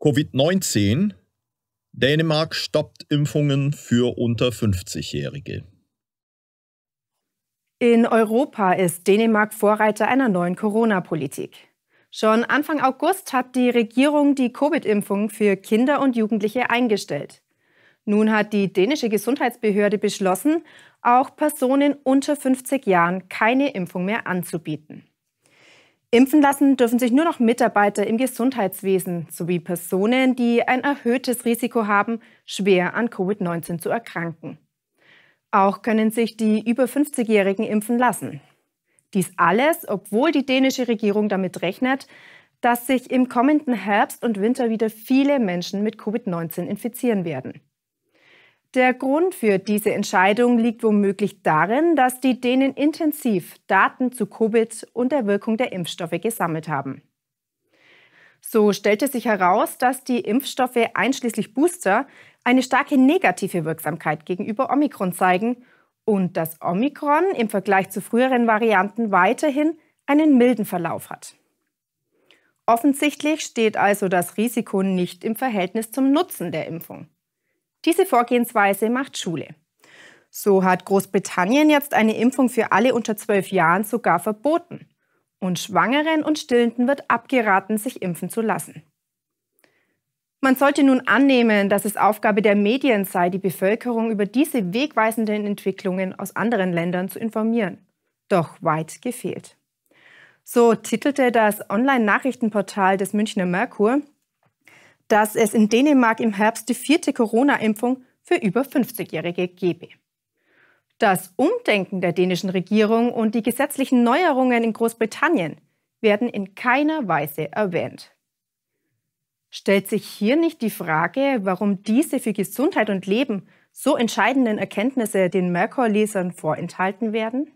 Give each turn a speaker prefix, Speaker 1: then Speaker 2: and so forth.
Speaker 1: Covid-19. Dänemark stoppt Impfungen für unter 50-Jährige. In Europa ist Dänemark Vorreiter einer neuen Corona-Politik. Schon Anfang August hat die Regierung die Covid-Impfung für Kinder und Jugendliche eingestellt. Nun hat die dänische Gesundheitsbehörde beschlossen, auch Personen unter 50 Jahren keine Impfung mehr anzubieten. Impfen lassen dürfen sich nur noch Mitarbeiter im Gesundheitswesen sowie Personen, die ein erhöhtes Risiko haben, schwer an Covid-19 zu erkranken. Auch können sich die über 50-Jährigen impfen lassen. Dies alles, obwohl die dänische Regierung damit rechnet, dass sich im kommenden Herbst und Winter wieder viele Menschen mit Covid-19 infizieren werden. Der Grund für diese Entscheidung liegt womöglich darin, dass die Dänen intensiv Daten zu Covid und der Wirkung der Impfstoffe gesammelt haben. So stellte sich heraus, dass die Impfstoffe einschließlich Booster eine starke negative Wirksamkeit gegenüber Omikron zeigen und dass Omikron im Vergleich zu früheren Varianten weiterhin einen milden Verlauf hat. Offensichtlich steht also das Risiko nicht im Verhältnis zum Nutzen der Impfung. Diese Vorgehensweise macht Schule. So hat Großbritannien jetzt eine Impfung für alle unter zwölf Jahren sogar verboten. Und Schwangeren und Stillenden wird abgeraten, sich impfen zu lassen. Man sollte nun annehmen, dass es Aufgabe der Medien sei, die Bevölkerung über diese wegweisenden Entwicklungen aus anderen Ländern zu informieren. Doch weit gefehlt. So titelte das Online-Nachrichtenportal des Münchner Merkur dass es in Dänemark im Herbst die vierte Corona-Impfung für über 50-Jährige gebe. Das Umdenken der dänischen Regierung und die gesetzlichen Neuerungen in Großbritannien werden in keiner Weise erwähnt. Stellt sich hier nicht die Frage, warum diese für Gesundheit und Leben so entscheidenden Erkenntnisse den Merkur-Lesern vorenthalten werden?